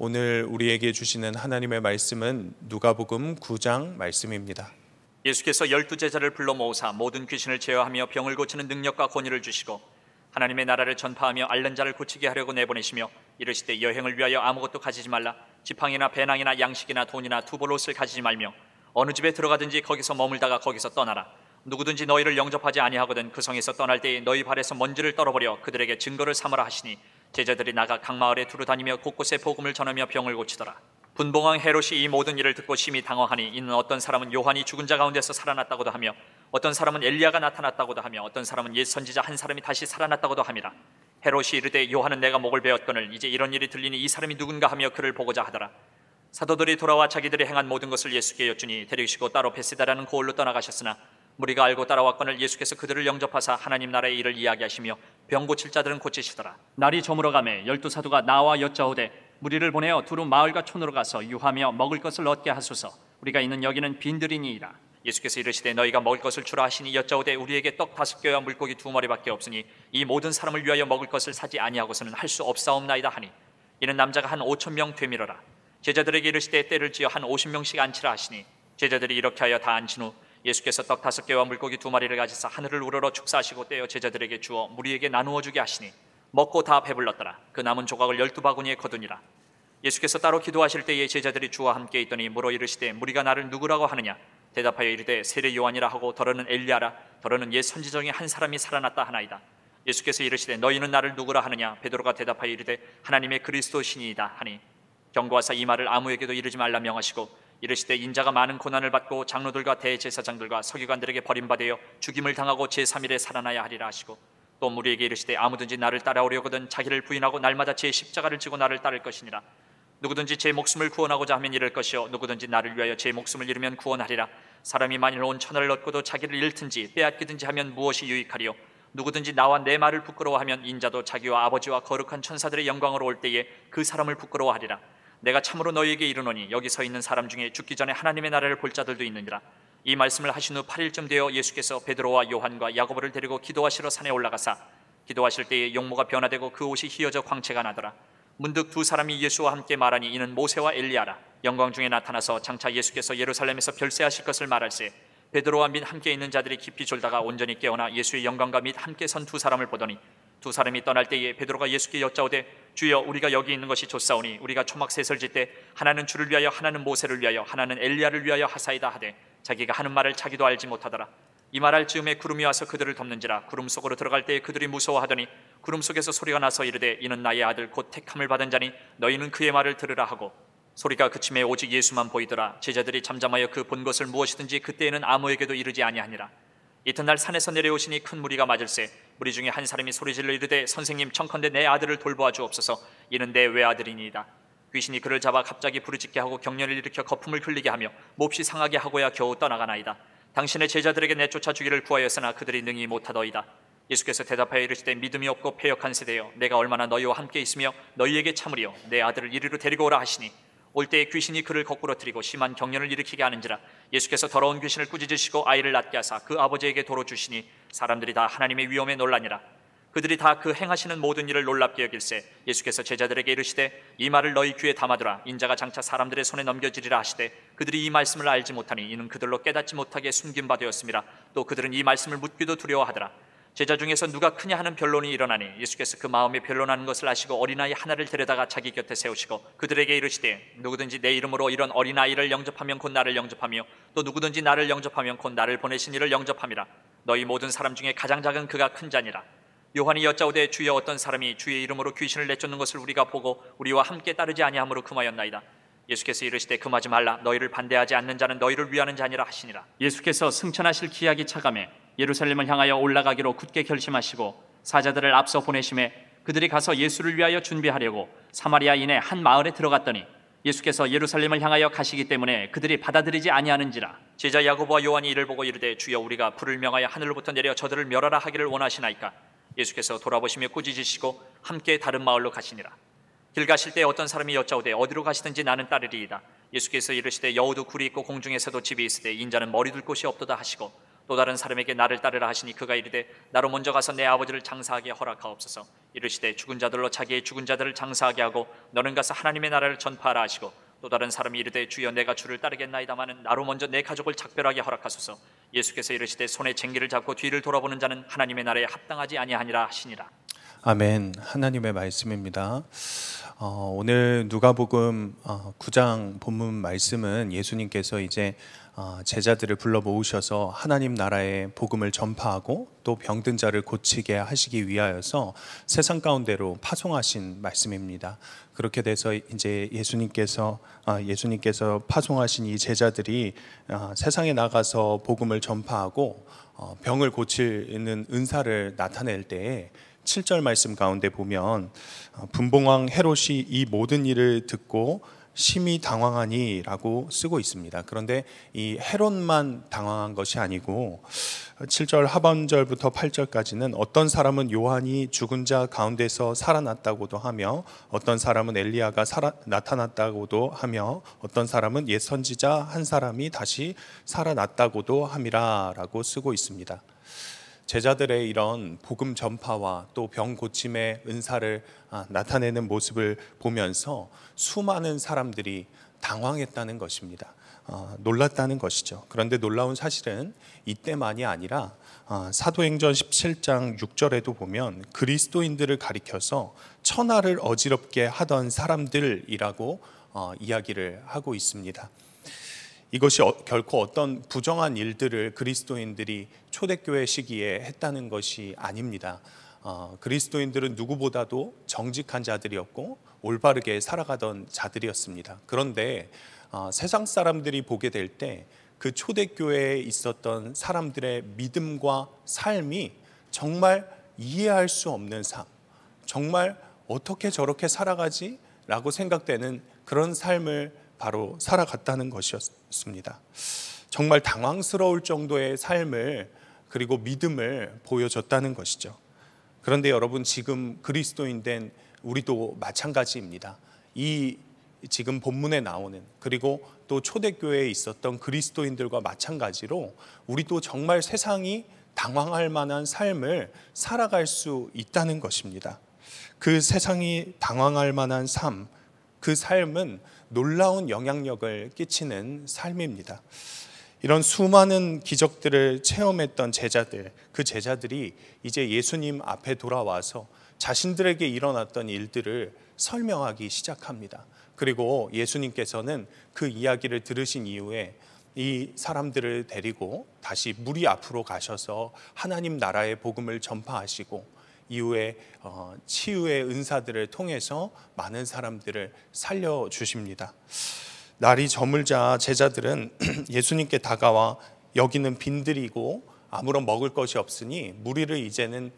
오늘 우리에게 주시는 하나님의 말씀은 누가복음 9장 말씀입니다. 예수께서 열두 제자를 불러 모으사 모든 귀신을 제어하며 병을 고치는 능력과 권위를 주시고 하나님의 나라를 전파하며 앓는 자를 고치게 하려고 내보내시며 이르시되 여행을 위하여 아무것도 가지지 말라 지팡이나 배낭이나 양식이나 돈이나 두볼 옷을 가지지 말며 어느 집에 들어가든지 거기서 머물다가 거기서 떠나라 누구든지 너희를 영접하지 아니하거든 그 성에서 떠날 때에 너희 발에서 먼지를 떨어버려 그들에게 증거를 삼으라 하시니 제자들이 나가 각 마을에 두루 다니며 곳곳에 복음을 전하며 병을 고치더라. 분봉왕 헤롯이 이 모든 일을 듣고 심히 당황하니 이는 어떤 사람은 요한이 죽은 자 가운데서 살아났다고도 하며 어떤 사람은 엘리야가 나타났다고도 하며 어떤 사람은 옛 선지자 한 사람이 다시 살아났다고도 함이라. 헤롯이 이르되 요한은 내가 목을 베었거늘 이제 이런 일이 들리니 이 사람이 누군가 하며 그를 보고자 하더라. 사도들이 돌아와 자기들이 행한 모든 것을 예수께 여쭈니 데리시고 따로 베세다라는 고을로 떠나가셨으나 무리가 알고 따라왔건을 예수께서 그들을 영접하사 하나님 나라의 일을 이야기하시며 병 고칠 자들은 고치시더라. 날이 저물어가매 열두 사도가 나와 여짜오되 무리를 보내어 두루 마을과 촌으로 가서 유하며 먹을 것을 얻게 하소서. 우리가 있는 여기는 빈들이니이라. 예수께서 이르시되 너희가 먹을 것을 주라 하시니 여짜오되 우리에게 떡 다섯 개와 물고기 두 마리밖에 없으니 이 모든 사람을 위하여 먹을 것을 사지 아니하고서는 할 수 없사옵나이다 하니 이는 남자가 한 오천 명 되밀어라 제자들에게 이르시되 때를 지어 한 오십 명씩 앉히라 하시니 제자들이 이렇게 하여 다 앉힌 후 예수께서 떡 다섯 개와 물고기 두 마리를 가지사 하늘을 우러러 축사하시고 떼어 제자들에게 주어 무리에게 나누어 주게 하시니 먹고 다 배불렀더라. 그 남은 조각을 열두 바구니에 거두니라. 예수께서 따로 기도하실 때에 제자들이 주와 함께 있더니 물어 이르시되 무리가 나를 누구라고 하느냐? 대답하여 이르되 세례 요한이라 하고 더러는 엘리야라 더러는 옛선지정에한 사람이 살아났다 하나이다. 예수께서 이르시되 너희는 나를 누구라 하느냐? 베드로가 대답하여 이르되 하나님의 그리스도신이다 하니 경고하사 이 말을 아무에게도 이르지 말라 명하시고 이르시되 인자가 많은 고난을 받고 장로들과 대제사장들과 서기관들에게 버림받아 죽임을 당하고 제3일에 살아나야 하리라 하시고 또 무리에게 이르시되 아무든지 나를 따라오려거든 자기를 부인하고 날마다 제 십자가를 지고 나를 따를 것이니라 누구든지 제 목숨을 구원하고자 하면 이를 것이요 누구든지 나를 위하여 제 목숨을 잃으면 구원하리라 사람이 만일 온 천하를 얻고도 자기를 잃든지 빼앗기든지 하면 무엇이 유익하리요 누구든지 나와 내 말을 부끄러워하면 인자도 자기와 아버지와 거룩한 천사들의 영광으로 올 때에 그 사람을 부끄러워하리라 내가 참으로 너희에게 이르노니 여기 서 있는 사람 중에 죽기 전에 하나님의 나라를 볼 자들도 있느니라. 이 말씀을 하신 후 8일쯤 되어 예수께서 베드로와 요한과 야고보를 데리고 기도하시러 산에 올라가사 기도하실 때에 용모가 변화되고 그 옷이 휘어져 광채가 나더라. 문득 두 사람이 예수와 함께 말하니 이는 모세와 엘리야라. 영광 중에 나타나서 장차 예수께서 예루살렘에서 별세하실 것을 말할세. 베드로와 및 함께 있는 자들이 깊이 졸다가 온전히 깨어나 예수의 영광과 및 함께 선 두 사람을 보더니 두 사람이 떠날 때에 베드로가 예수께 여짜오되 주여 우리가 여기 있는 것이 좋사오니 우리가 초막 세설짓때 하나는 주를 위하여 하나는 모세를 위하여 하나는 엘리야를 위하여 하사이다 하되 자기가 하는 말을 자기도 알지 못하더라 이 말할 즈음에 구름이 와서 그들을 덮는지라 구름 속으로 들어갈 때에 그들이 무서워하더니 구름 속에서 소리가 나서 이르되 이는 나의 아들 곧 택함을 받은 자니 너희는 그의 말을 들으라 하고 소리가 그침에 오직 예수만 보이더라 제자들이 잠잠하여 그 본 것을 무엇이든지 그때에는 아무에게도 이르지 아니하니라 이튿날 산에서 내려오시니 큰 무리가 맞을세 무리 중에 한 사람이 소리질러 이르되 선생님 청컨대 내 아들을 돌보아 주옵소서 이는 내 외아들이니이다 귀신이 그를 잡아 갑자기 부르짖게 하고 경련을 일으켜 거품을 흘리게 하며 몹시 상하게 하고야 겨우 떠나가나이다 당신의 제자들에게 내쫓아 주기를 구하였으나 그들이 능히 못하더이다 예수께서 대답하여 이르시되 믿음이 없고 패역한 세대여 내가 얼마나 너희와 함께 있으며 너희에게 참으리요 내 아들을 이리로 데리고 오라 하시니 올 때에 귀신이 그를 거꾸로뜨리고 심한 경련을 일으키게 하는지라 예수께서 더러운 귀신을 꾸짖으시고 아이를 낫게 하사 그 아버지에게 도로 주시니 사람들이 다 하나님의 위엄에 놀라니라 그들이 다 그 행하시는 모든 일을 놀랍게 여길세 예수께서 제자들에게 이르시되 이 말을 너희 귀에 담아두라 인자가 장차 사람들의 손에 넘겨지리라 하시되 그들이 이 말씀을 알지 못하니 이는 그들로 깨닫지 못하게 숨긴 바되었습니다또 그들은 이 말씀을 묻기도 두려워하더라 제자 중에서 누가 크냐 하는 변론이 일어나니 예수께서 그 마음에 변론하는 것을 아시고 어린아이 하나를 데려다가 자기 곁에 세우시고 그들에게 이르시되 누구든지 내 이름으로 이런 어린아이를 영접하면 곧 나를 영접하며 또 누구든지 나를 영접하면 곧 나를 보내신 이를 영접함이라 너희 모든 사람 중에 가장 작은 그가 큰 자니라 요한이 여짜오되 주여 어떤 사람이 주의 이름으로 귀신을 내쫓는 것을 우리가 보고 우리와 함께 따르지 아니함으로 금하였나이다 예수께서 이르시되 금하지 말라 너희를 반대하지 않는 자는 너희를 위하는 자니라 하시니라 예수께서 승천하실 기약이 차감해 예루살렘을 향하여 올라가기로 굳게 결심하시고 사자들을 앞서 보내심에 그들이 가서 예수를 위하여 준비하려고 사마리아인의 한 마을에 들어갔더니 예수께서 예루살렘을 향하여 가시기 때문에 그들이 받아들이지 아니하는지라 제자 야고보와 요한이 이를 보고 이르되 주여 우리가 불을 명하여 하늘로부터 내려 저들을 멸하라 하기를 원하시나이까 예수께서 돌아보시며 꾸짖으시고 함께 다른 마을로 가시니라 길 가실 때 어떤 사람이 여짜오되 어디로 가시든지 나는 따르리이다 예수께서 이르시되 여우도 굴이 있고 공중에서도 집이 있으되 인자는 머리 둘 곳이 없도다 하시고 또 다른 사람에게 나를 따르라 하시니 그가 이르되 나로 먼저 가서 내 아버지를 장사하게 허락하옵소서 이르시되 죽은 자들로 자기의 죽은 자들을 장사하게 하고 너는 가서 하나님의 나라를 전파하라 하시고 또 다른 사람이 이르되 주여 내가 주를 따르겠나이다마는 나로 먼저 내 가족을 작별하게 허락하소서 예수께서 이르시되 손에 쟁기를 잡고 뒤를 돌아보는 자는 하나님의 나라에 합당하지 아니하니라 하시니라 아멘 하나님의 말씀입니다 어, 오늘 누가복음 9장 어, 본문 말씀은 예수님께서 이제 어, 제자들을 불러 모으셔서 하나님 나라의 복음을 전파하고 또 병든 자를 고치게 하시기 위하여서 세상 가운데로 파송하신 말씀입니다. 그렇게 돼서 이제 예수님께서 어, 예수님께서 파송하신 이 제자들이 어, 세상에 나가서 복음을 전파하고 병을 고치는 은사를 나타낼 때에 7절 말씀 가운데 보면 분봉왕 헤롯이 이 모든 일을 듣고 심히 당황하니라고 쓰고 있습니다. 그런데 이 헤롯만 당황한 것이 아니고 7절 하반절부터 8절까지는 어떤 사람은 요한이 죽은 자 가운데서 살아났다고도 하며 어떤 사람은 엘리야가 살아, 나타났다고도 하며 어떤 사람은 옛 선지자 한 사람이 다시 살아났다고도 함이라라고 쓰고 있습니다. 제자들의 이런 복음 전파와 또 병 고침의 은사를 아, 나타내는 모습을 보면서 수많은 사람들이 당황했다는 것입니다. 어, 놀랐다는 것이죠. 그런데 놀라운 사실은 이때만이 아니라 어, 사도행전 17장 6절에도 보면 그리스도인들을 가리켜서 천하를 어지럽게 하던 사람들이라고 어, 이야기를 하고 있습니다. 이것이 어, 결코 어떤 부정한 일들을 그리스도인들이 초대교회 시기에 했다는 것이 아닙니다. 어, 그리스도인들은 누구보다도 정직한 자들이었고 올바르게 살아가던 자들이었습니다. 그런데 어, 세상 사람들이 보게 될 때 그 초대교회에 있었던 사람들의 믿음과 삶이 정말 이해할 수 없는 삶, 정말 어떻게 저렇게 살아가지? 라고 생각되는 그런 삶을 바로 살아갔다는 것이었습니다. 정말 당황스러울 정도의 삶을 그리고 믿음을 보여줬다는 것이죠. 그런데 여러분 지금 그리스도인 된 우리도 마찬가지입니다. 이 지금 본문에 나오는 그리고 또 초대교회에 있었던 그리스도인들과 마찬가지로 우리도 정말 세상이 당황할 만한 삶을 살아갈 수 있다는 것입니다. 그 세상이 당황할 만한 삶, 그 삶은 놀라운 영향력을 끼치는 삶입니다. 이런 수많은 기적들을 체험했던 제자들, 그 제자들이 이제 예수님 앞에 돌아와서 자신들에게 일어났던 일들을 설명하기 시작합니다. 그리고 예수님께서는 그 이야기를 들으신 이후에 이 사람들을 데리고 다시 무리 앞으로 가셔서 하나님 나라의 복음을 전파하시고 이후에 어, 치유의 은사들을 통해서 많은 사람들을 살려 주십니다. 날이 저물자 제자들은 예수님께 다가와 여기는 빈들이고 아무런 먹을 것이 없으니 무리를 이제는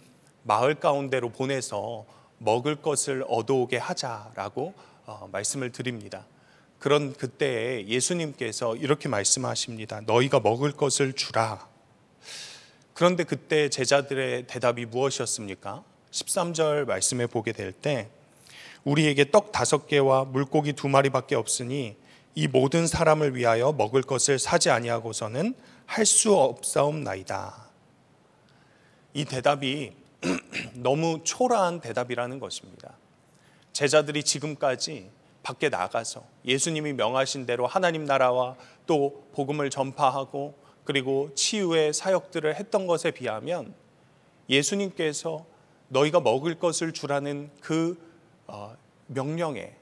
마을 가운데로 보내서 먹을 것을 얻어오게 하자라고 어, 말씀을 드립니다. 그런 그때에 예수님께서 이렇게 말씀하십니다. 너희가 먹을 것을 주라. 그런데 그때 제자들의 대답이 무엇이었습니까? 13절 말씀에 보게 될 때 우리에게 떡 다섯 개와 물고기 두 마리밖에 없으니 이 모든 사람을 위하여 먹을 것을 사지 아니하고서는 할 수 없사옵나이다. 이 대답이 너무 초라한 대답이라는 것입니다. 제자들이 지금까지 밖에 나가서 예수님이 명하신 대로 하나님 나라와 또 복음을 전파하고 그리고 치유의 사역들을 했던 것에 비하면 예수님께서 너희가 먹을 것을 주라는 그 어, 명령에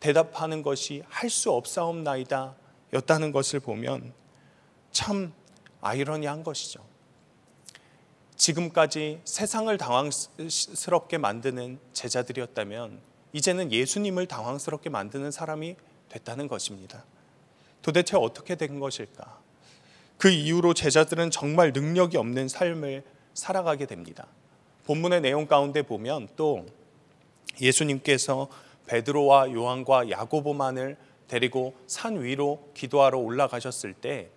대답하는 것이 할 수 없사옵나이다 였다는 것을 보면 참 아이러니한 것이죠. 지금까지 세상을 당황스럽게 만드는 제자들이었다면 이제는 예수님을 당황스럽게 만드는 사람이 됐다는 것입니다. 도대체 어떻게 된 것일까? 그 이후로 제자들은 정말 능력이 없는 삶을 살아가게 됩니다. 본문의 내용 가운데 보면 또 예수님께서 베드로와 요한과 야고보만을 데리고 산 위로 기도하러 올라가셨을 때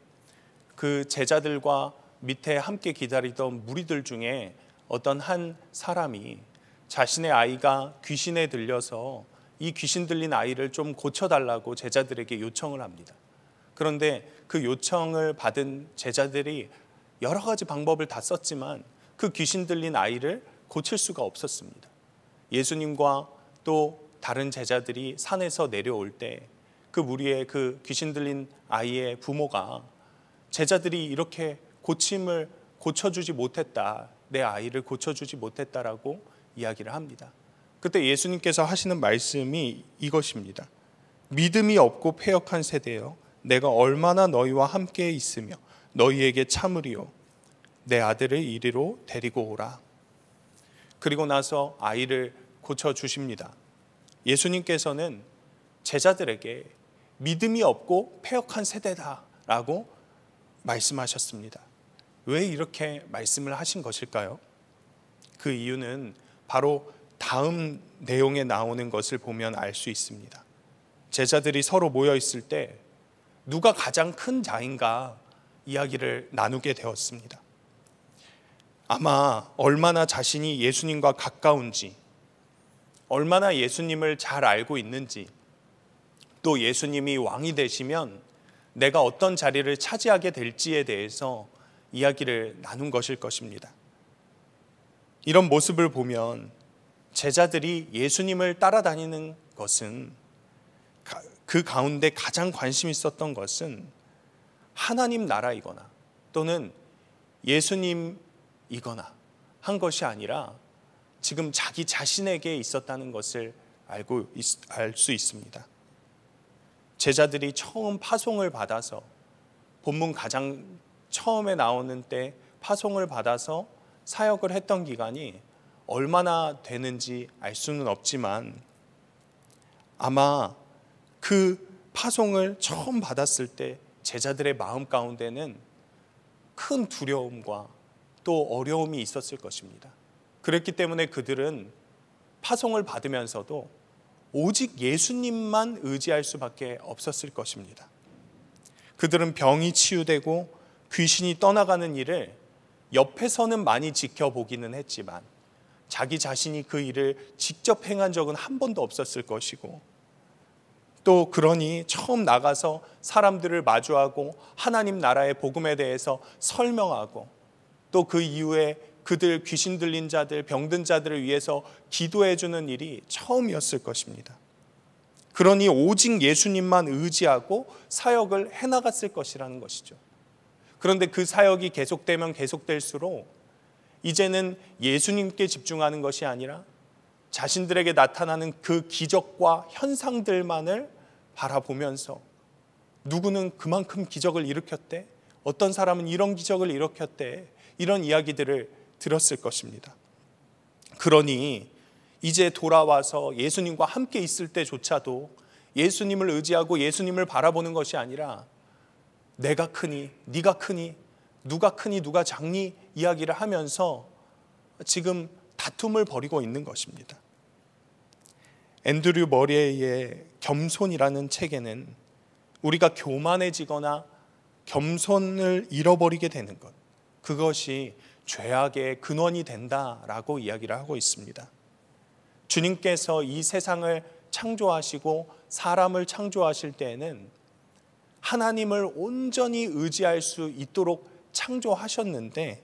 그 제자들과 밑에 함께 기다리던 무리들 중에 어떤 한 사람이 자신의 아이가 귀신에 들려서 이 귀신 들린 아이를 좀 고쳐달라고 제자들에게 요청을 합니다. 그런데 그 요청을 받은 제자들이 여러 가지 방법을 다 썼지만 그 귀신 들린 아이를 고칠 수가 없었습니다. 예수님과 또 다른 제자들이 산에서 내려올 때 그 무리의 그 귀신 들린 아이의 부모가 제자들이 이렇게 고침을 고쳐주지 못했다. 내 아이를 고쳐주지 못했다라고 이야기를 합니다. 그때 예수님께서 하시는 말씀이 이것입니다. 믿음이 없고 폐역한 세대요. 내가 얼마나 너희와 함께 있으며 너희에게 참으리요 내 아들을 이리로 데리고 오라. 그리고 나서 아이를 고쳐 주십니다. 예수님께서는 제자들에게 믿음이 없고 폐역한 세대다라고 말씀하셨습니다. 왜 이렇게 말씀을 하신 것일까요? 그 이유는 바로 다음 내용에 나오는 것을 보면 알 수 있습니다. 제자들이 서로 모여 있을 때 누가 가장 큰 자인가 이야기를 나누게 되었습니다. 아마 얼마나 자신이 예수님과 가까운지, 얼마나 예수님을 잘 알고 있는지, 또 예수님이 왕이 되시면 내가 어떤 자리를 차지하게 될지에 대해서 이야기를 나눈 것일 것입니다. 이런 모습을 보면 제자들이 예수님을 따라다니는 것은 그 가운데 가장 관심 있었던 것은 하나님 나라이거나 또는 예수님이거나 한 것이 아니라 지금 자기 자신에게 있었다는 것을 알고 알 수 있습니다. 제자들이 처음 파송을 받아서 본문 가장 처음에 나오는 때 파송을 받아서 사역을 했던 기간이 얼마나 되는지 알 수는 없지만 아마 그 파송을 처음 받았을 때 제자들의 마음 가운데는 큰 두려움과 또 어려움이 있었을 것입니다. 그랬기 때문에 그들은 파송을 받으면서도 오직 예수님만 의지할 수밖에 없었을 것입니다. 그들은 병이 치유되고 귀신이 떠나가는 일을 옆에서는 많이 지켜보기는 했지만 자기 자신이 그 일을 직접 행한 적은 한 번도 없었을 것이고 또 그러니 처음 나가서 사람들을 마주하고 하나님 나라의 복음에 대해서 설명하고 또 그 이후에 그들 귀신 들린 자들, 병든 자들을 위해서 기도해 주는 일이 처음이었을 것입니다. 그러니 오직 예수님만 의지하고 사역을 해 나갔을 것이라는 것이죠. 그런데 그 사역이 계속되면 계속될수록 이제는 예수님께 집중하는 것이 아니라 자신들에게 나타나는 그 기적과 현상들만을 바라보면서 누구는 그만큼 기적을 일으켰대, 어떤 사람은 이런 기적을 일으켰대, 이런 이야기들을 들었을 것입니다. 그러니 이제 돌아와서 예수님과 함께 있을 때조차도 예수님을 의지하고 예수님을 바라보는 것이 아니라 내가 크니, 네가 크니, 누가 크니, 누가 작니 이야기를 하면서 지금 다툼을 벌이고 있는 것입니다. 앤드류 머리에 겸손이라는 책에는 우리가 교만해지거나 겸손을 잃어버리게 되는 것, 그것이 죄악의 근원이 된다라고 이야기를 하고 있습니다. 주님께서 이 세상을 창조하시고 사람을 창조하실 때에는 하나님을 온전히 의지할 수 있도록 창조하셨는데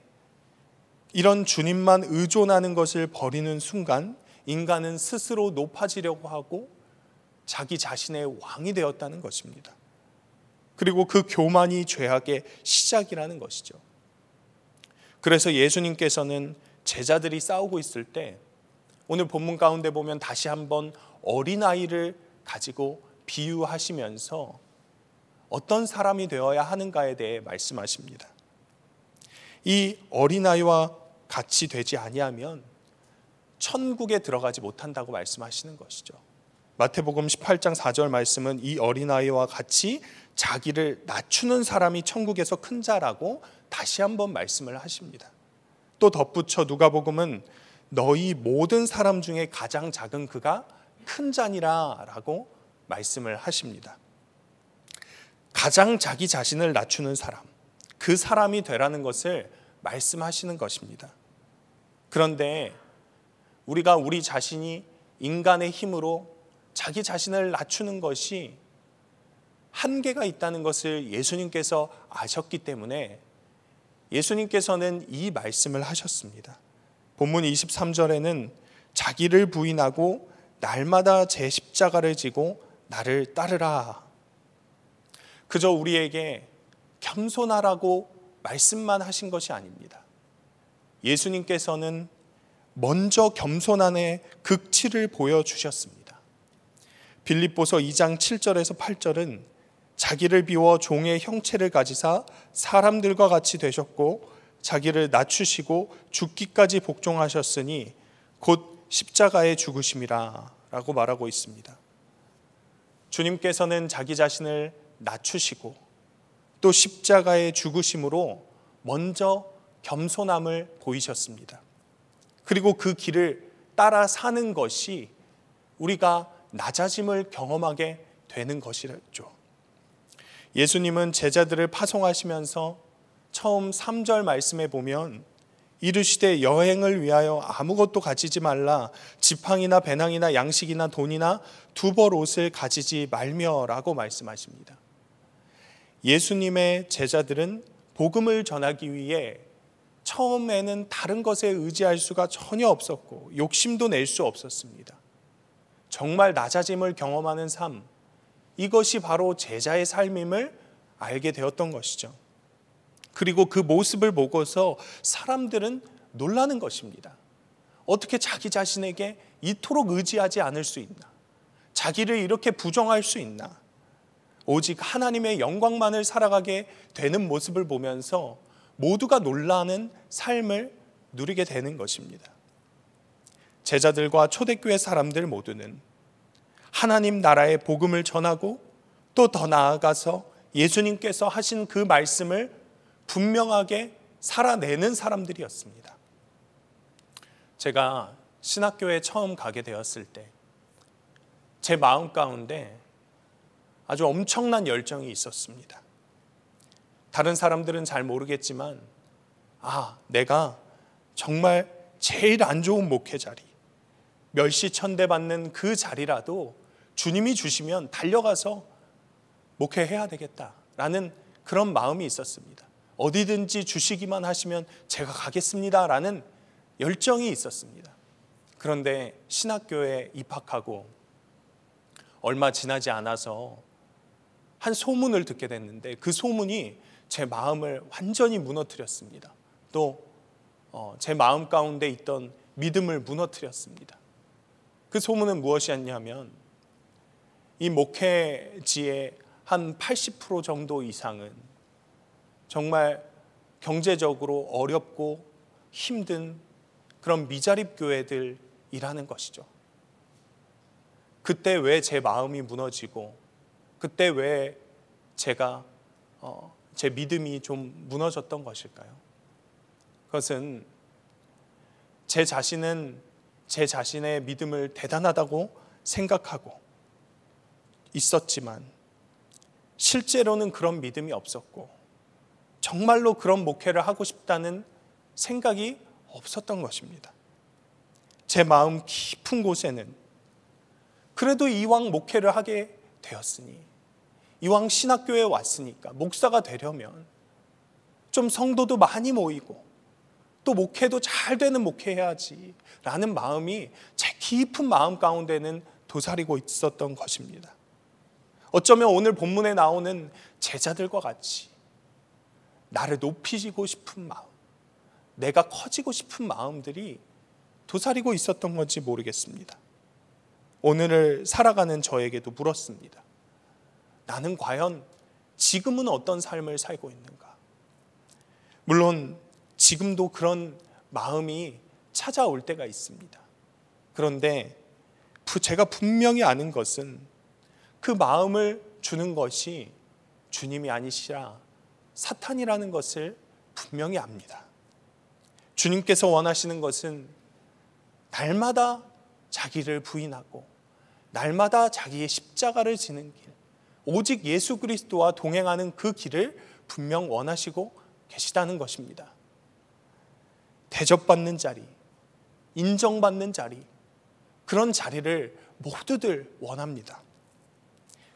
이런 주님만 의존하는 것을 버리는 순간 인간은 스스로 높아지려고 하고 자기 자신의 왕이 되었다는 것입니다. 그리고 그 교만이 죄악의 시작이라는 것이죠. 그래서 예수님께서는 제자들이 싸우고 있을 때 오늘 본문 가운데 보면 다시 한번 어린아이를 가지고 비유하시면서 어떤 사람이 되어야 하는가에 대해 말씀하십니다. 이 어린아이와 같이 되지 아니하면 천국에 들어가지 못한다고 말씀하시는 것이죠. 마태복음 18장 4절 말씀은 이 어린아이와 같이 자기를 낮추는 사람이 천국에서 큰 자라고 다시 한번 말씀을 하십니다. 또 덧붙여 누가복음은 너희 모든 사람 중에 가장 작은 그가 큰 잔이라라고 말씀을 하십니다. 가장 자기 자신을 낮추는 사람, 그 사람이 되라는 것을 말씀하시는 것입니다. 그런데 우리가 우리 자신이 인간의 힘으로 자기 자신을 낮추는 것이 한계가 있다는 것을 예수님께서 아셨기 때문에 예수님께서는 이 말씀을 하셨습니다. 본문 23절에는 자기를 부인하고 날마다 제 십자가를 지고 나를 따르라. 그저 우리에게 겸손하라고 말씀만 하신 것이 아닙니다. 예수님께서는 먼저 겸손 안에 극치를 보여주셨습니다. 빌립보서 2장 7절에서 8절은 자기를 비워 종의 형체를 가지사 사람들과 같이 되셨고 자기를 낮추시고 죽기까지 복종하셨으니 곧십자가의 죽으심이라 라고 말하고 있습니다. 주님께서는 자기 자신을 낮추시고 또십자가의 죽으심으로 먼저 겸손함을 보이셨습니다. 그리고 그 길을 따라 사는 것이 우리가 낮아짐을 경험하게 되는 것이죠. 예수님은 제자들을 파송하시면서 처음 3절 말씀에 보면 이르시되 여행을 위하여 아무것도 가지지 말라 지팡이나 배낭이나 양식이나 돈이나 두 벌 옷을 가지지 말며라고 말씀하십니다. 예수님의 제자들은 복음을 전하기 위해 처음에는 다른 것에 의지할 수가 전혀 없었고 욕심도 낼 수 없었습니다. 정말 낮아짐을 경험하는 삶, 이것이 바로 제자의 삶임을 알게 되었던 것이죠. 그리고 그 모습을 보고서 사람들은 놀라는 것입니다. 어떻게 자기 자신에게 이토록 의지하지 않을 수 있나? 자기를 이렇게 부정할 수 있나? 오직 하나님의 영광만을 살아가게 되는 모습을 보면서 모두가 놀라는 삶을 누리게 되는 것입니다. 제자들과 초대교회 사람들 모두는 하나님 나라의 복음을 전하고 또 더 나아가서 예수님께서 하신 그 말씀을 분명하게 살아내는 사람들이었습니다. 제가 신학교에 처음 가게 되었을 때 제 마음 가운데 아주 엄청난 열정이 있었습니다. 다른 사람들은 잘 모르겠지만 아, 내가 정말 제일 안 좋은 목회자리. 멸시천대받는 그 자리라도 주님이 주시면 달려가서 목회해야 되겠다라는 그런 마음이 있었습니다. 어디든지 주시기만 하시면 제가 가겠습니다라는 열정이 있었습니다. 그런데 신학교에 입학하고 얼마 지나지 않아서 한 소문을 듣게 됐는데 그 소문이 제 마음을 완전히 무너뜨렸습니다. 또제 어, 마음 가운데 있던 믿음을 무너뜨렸습니다. 그 소문은 무엇이었냐면 이 목회지의 한 80% 정도 이상은 정말 경제적으로 어렵고 힘든 그런 미자립 교회들이라는 것이죠. 그때 왜 제 마음이 무너지고 그때 왜 제가 어, 제 믿음이 좀 무너졌던 것일까요? 그것은 제 자신은 제 자신의 믿음을 대단하다고 생각하고 있었지만 실제로는 그런 믿음이 없었고 정말로 그런 목회를 하고 싶다는 생각이 없었던 것입니다. 제 마음 깊은 곳에는 그래도 이왕 목회를 하게 되었으니 이왕 신학교에 왔으니까 목사가 되려면 좀 성도도 많이 모이고 또 목회도 잘 되는 목회해야지 라는 마음이 제 깊은 마음 가운데는 도사리고 있었던 것입니다. 어쩌면 오늘 본문에 나오는 제자들과 같이 나를 높이시고 싶은 마음, 내가 커지고 싶은 마음들이 도사리고 있었던 건지 모르겠습니다. 오늘을 살아가는 저에게도 물었습니다. 나는 과연 지금은 어떤 삶을 살고 있는가? 물론 지금도 그런 마음이 찾아올 때가 있습니다. 그런데 제가 분명히 아는 것은 그 마음을 주는 것이 주님이 아니시라 사탄이라는 것을 분명히 압니다. 주님께서 원하시는 것은 날마다 자기를 부인하고 날마다 자기의 십자가를 지는 길, 오직 예수 그리스도와 동행하는 그 길을 분명 원하시고 계시다는 것입니다. 대접받는 자리, 인정받는 자리, 그런 자리를 모두들 원합니다.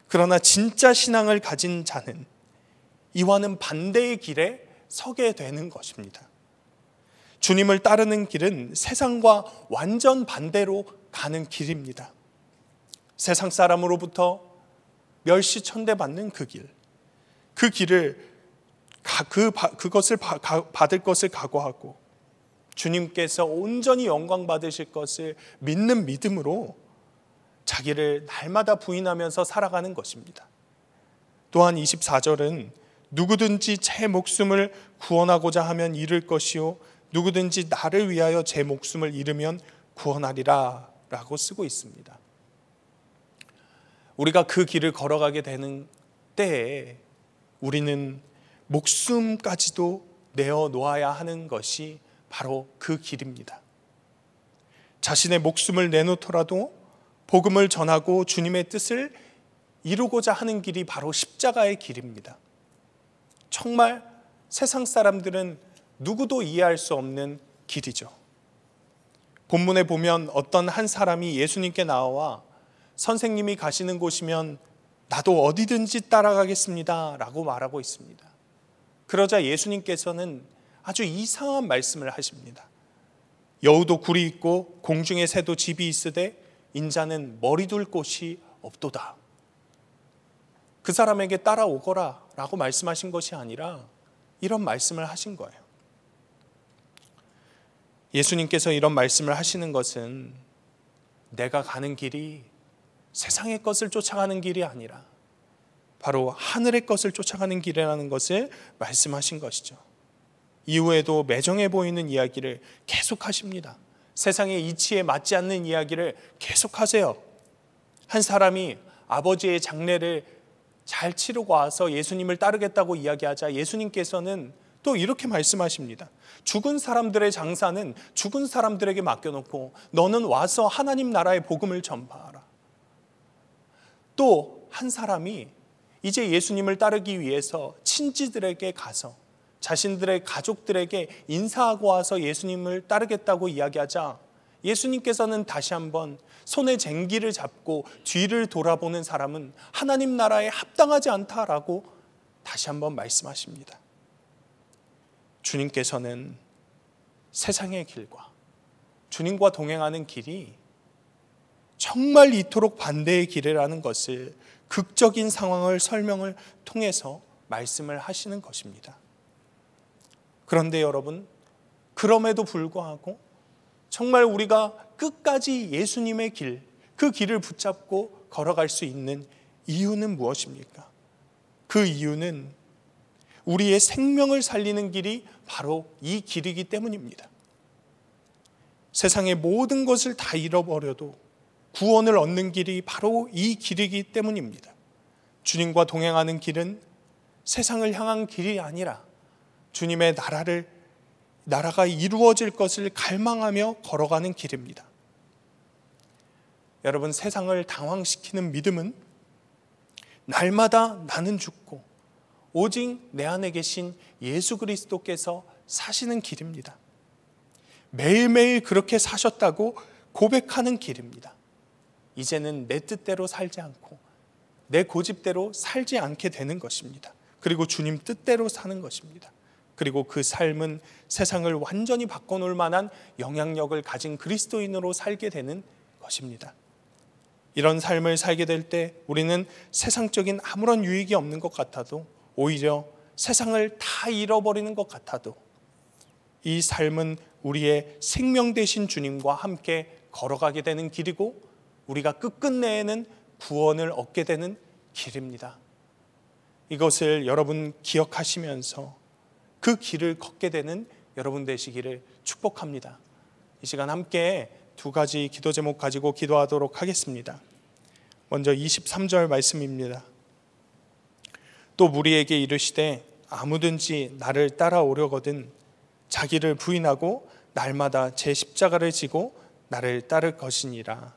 그러나 진짜 신앙을 가진 자는 이와는 반대의 길에 서게 되는 것입니다. 주님을 따르는 길은 세상과 완전 반대로 가는 길입니다. 세상 사람으로부터 멸시천대받는 그 길, 그 길을 그 그것을 받을 것을 각오하고 주님께서 온전히 영광 받으실 것을 믿는 믿음으로 자기를 날마다 부인하면서 살아가는 것입니다. 또한 24절은 누구든지 제 목숨을 구원하고자 하면 잃을 것이요 누구든지 나를 위하여 제 목숨을 잃으면 구원하리라 라고 쓰고 있습니다. 우리가 그 길을 걸어가게 되는 때에 우리는 목숨까지도 내어 놓아야 하는 것이 바로 그 길입니다. 자신의 목숨을 내놓더라도 복음을 전하고 주님의 뜻을 이루고자 하는 길이 바로 십자가의 길입니다. 정말 세상 사람들은 누구도 이해할 수 없는 길이죠. 본문에 보면 어떤 한 사람이 예수님께 나와 선생님이 가시는 곳이면 나도 어디든지 따라가겠습니다. 라고 말하고 있습니다. 그러자 예수님께서는 아주 이상한 말씀을 하십니다. 여우도 굴이 있고 공중의 새도 집이 있으되 인자는 머리 둘 곳이 없도다. 그 사람에게 따라오거라 라고 말씀하신 것이 아니라 이런 말씀을 하신 거예요. 예수님께서 이런 말씀을 하시는 것은 내가 가는 길이 세상의 것을 쫓아가는 길이 아니라 바로 하늘의 것을 쫓아가는 길이라는 것을 말씀하신 것이죠. 이후에도 매정해 보이는 이야기를 계속하십니다. 세상의 이치에 맞지 않는 이야기를 계속하세요. 한 사람이 아버지의 장례를 잘 치르고 와서 예수님을 따르겠다고 이야기하자 예수님께서는 또 이렇게 말씀하십니다. 죽은 사람들의 장사는 죽은 사람들에게 맡겨놓고 너는 와서 하나님 나라의 복음을 전파하라. 또 한 사람이 이제 예수님을 따르기 위해서 친지들에게 가서 자신들의 가족들에게 인사하고 와서 예수님을 따르겠다고 이야기하자 예수님께서는 다시 한번 손에 쟁기를 잡고 뒤를 돌아보는 사람은 하나님 나라에 합당하지 않다라고 다시 한번 말씀하십니다. 주님께서는 세상의 길과 주님과 동행하는 길이 정말 이토록 반대의 길이라는 것을 극적인 상황을 설명을 통해서 말씀을 하시는 것입니다. 그런데 여러분, 그럼에도 불구하고 정말 우리가 끝까지 예수님의 길, 그 길을 붙잡고 걸어갈 수 있는 이유는 무엇입니까? 그 이유는 우리의 생명을 살리는 길이 바로 이 길이기 때문입니다. 세상의 모든 것을 다 잃어버려도 구원을 얻는 길이 바로 이 길이기 때문입니다. 주님과 동행하는 길은 세상을 향한 길이 아니라 주님의 나라를 나라가 이루어질 것을 갈망하며 걸어가는 길입니다. 여러분 세상을 당황시키는 믿음은 날마다 나는 죽고 오직 내 안에 계신 예수 그리스도께서 사시는 길입니다. 매일매일 그렇게 사셨다고 고백하는 길입니다. 이제는 내 뜻대로 살지 않고 내 고집대로 살지 않게 되는 것입니다. 그리고 주님 뜻대로 사는 것입니다. 그리고 그 삶은 세상을 완전히 바꿔놓을 만한 영향력을 가진 그리스도인으로 살게 되는 것입니다. 이런 삶을 살게 될 때 우리는 세상적인 아무런 유익이 없는 것 같아도 오히려 세상을 다 잃어버리는 것 같아도 이 삶은 우리의 생명 대신 주님과 함께 걸어가게 되는 길이고 우리가 끝끝내에는 구원을 얻게 되는 길입니다. 이것을 여러분 기억하시면서 그 길을 걷게 되는 여러분 되시기를 축복합니다. 이 시간 함께 두 가지 기도 제목 가지고 기도하도록 하겠습니다. 먼저 23절 말씀입니다. 또 무리에게 이르시되 아무든지 나를 따라오려거든 자기를 부인하고 날마다 제 십자가를 지고 나를 따를 것이니라.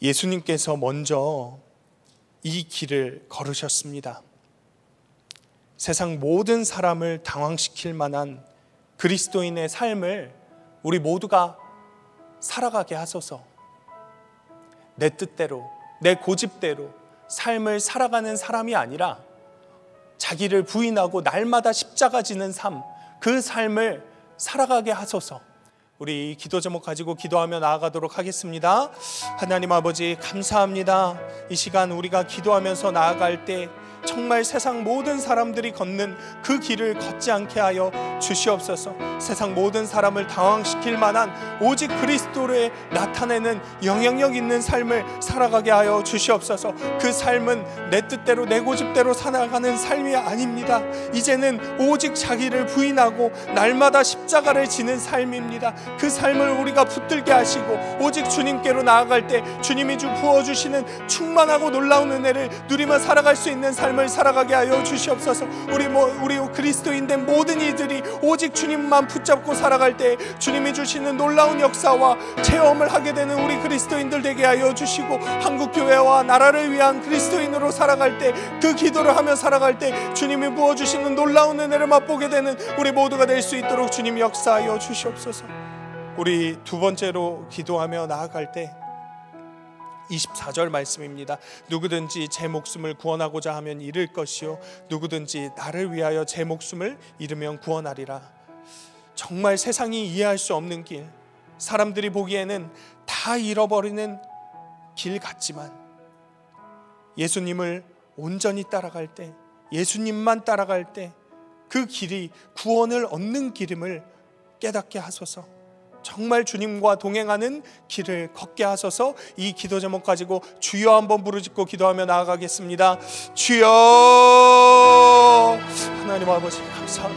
예수님께서 먼저 이 길을 걸으셨습니다. 세상 모든 사람을 당황시킬 만한 그리스도인의 삶을 우리 모두가 살아가게 하소서. 내 뜻대로, 내 고집대로 삶을 살아가는 사람이 아니라 자기를 부인하고 날마다 십자가 지는 삶, 그 삶을 살아가게 하소서. 우리 기도 제목 가지고 기도하며 나아가도록 하겠습니다. 하나님 아버지, 감사합니다. 이 시간 우리가 기도하면서 나아갈 때 정말 세상 모든 사람들이 걷는 그 길을 걷지 않게 하여 주시옵소서. 세상 모든 사람을 당황시킬 만한 오직 그리스도를 로 나타내는 영향력 있는 삶을 살아가게 하여 주시옵소서. 그 삶은 내 뜻대로 내 고집대로 살아가는 삶이 아닙니다. 이제는 오직 자기를 부인하고 날마다 십자가를 지는 삶입니다. 그 삶을 우리가 붙들게 하시고 오직 주님께로 나아갈 때 주님이 주 부어 주시는 충만하고 놀라운 은혜를 누리며 살아갈 수 있는 삶 삶을 살아가게 하여 주시옵소서. 우리 뭐 우리 그리스도인된 모든 이들이 오직 주님만 붙잡고 살아갈 때 주님이 주시는 놀라운 역사와 체험을 하게 되는 우리 그리스도인들 되게 하여 주시고 한국 교회와 나라를 위한 그리스도인으로 살아갈 때 그 기도를 하며 살아갈 때 주님이 부어 주시는 그 놀라운 은혜를 맛보게 되는 우리 모두가 될 수 있도록 주님 역사하여 주시옵소서. 우리 두 번째로 기도하며 나아갈 때 24절 말씀입니다. 누구든지 제 목숨을 구원하고자 하면 잃을 것이요 누구든지 나를 위하여 제 목숨을 잃으면 구원하리라. 정말 세상이 이해할 수 없는 길. 사람들이 보기에는 다 잃어버리는 길 같지만 예수님을 온전히 따라갈 때 예수님만 따라갈 때 그 길이 구원을 얻는 길임을 깨닫게 하소서. 정말 주님과 동행하는 길을 걷게 하소서 이 기도 제목 가지고 주여 한번 부르짖고 기도하며 나아가겠습니다. 주여 하나님 아버지 감사합니다.